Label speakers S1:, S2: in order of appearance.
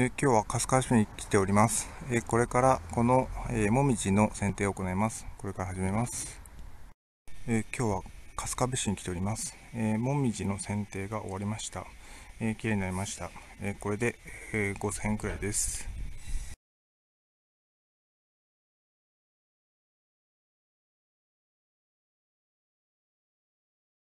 S1: え今日は春日市に来ております。えこれからこの、えもみじの剪定を行います。これから始めます。え今日は春日部市に来ております。えもみじの剪定が終わりました。え綺麗になりました。えこれで、え5000円くらいです。